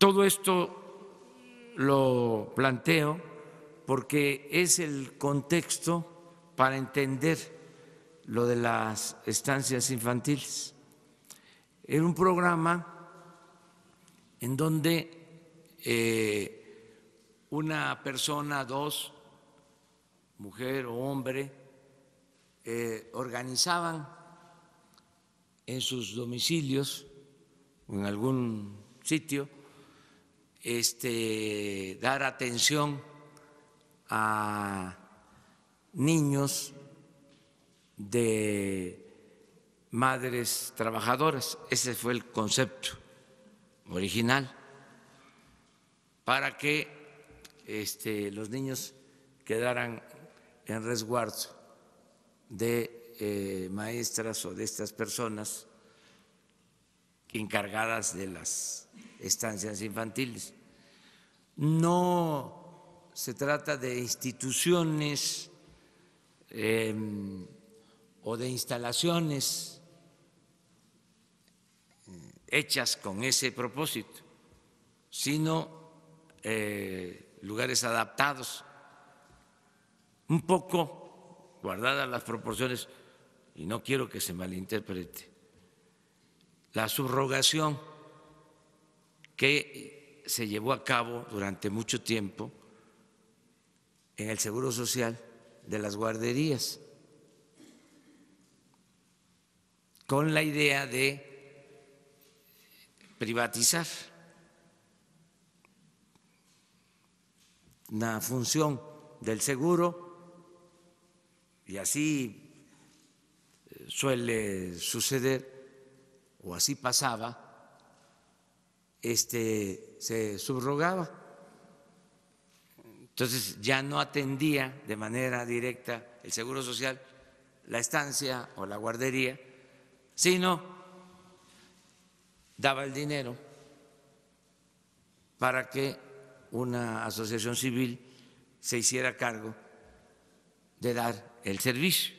Todo esto lo planteo porque es el contexto para entender lo de las estancias infantiles. Era un programa en donde eh, una persona, dos, mujer o hombre, eh, organizaban en sus domicilios o en algún sitio este, dar atención a niños de madres trabajadoras, ese fue el concepto original, para que este, los niños quedaran en resguardo de eh, maestras o de estas personas encargadas de las estancias infantiles. No se trata de instituciones em, o de instalaciones eh, hechas con ese propósito, sino eh, lugares adaptados, un poco guardadas las proporciones, y no quiero que se malinterprete, la subrogación que se llevó a cabo durante mucho tiempo en el Seguro Social de las guarderías, con la idea de privatizar la función del seguro, y así eh, suele suceder, o así pasaba, este, se subrogaba. Entonces ya no atendía de manera directa el Seguro Social la estancia o la guardería, sino daba el dinero para que una asociación civil se hiciera cargo de dar el servicio.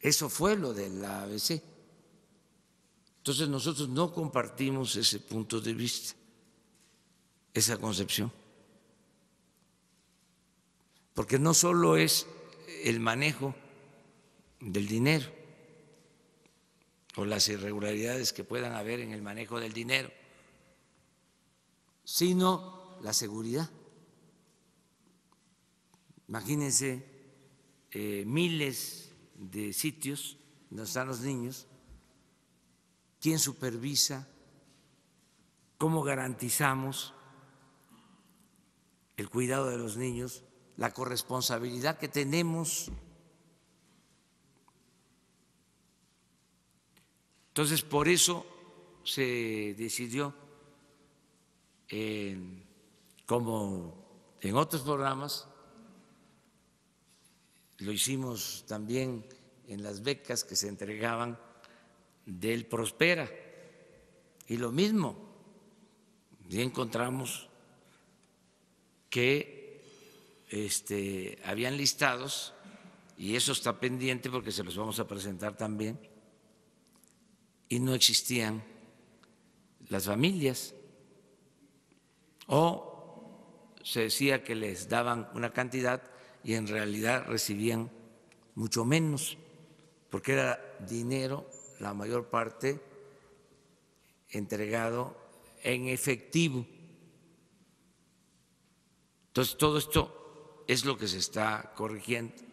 Eso fue lo de la ABC. Entonces nosotros no compartimos ese punto de vista, esa concepción, porque no solo es el manejo del dinero o las irregularidades que puedan haber en el manejo del dinero, sino la seguridad. Imagínense eh, miles de sitios donde están los niños quién supervisa, cómo garantizamos el cuidado de los niños, la corresponsabilidad que tenemos. Entonces, por eso se decidió, como en otros programas, lo hicimos también en las becas que se entregaban del Prospera. Y lo mismo, y encontramos que este, habían listados, y eso está pendiente porque se los vamos a presentar también, y no existían las familias. O se decía que les daban una cantidad y en realidad recibían mucho menos, porque era dinero la mayor parte entregado en efectivo. Entonces, todo esto es lo que se está corrigiendo.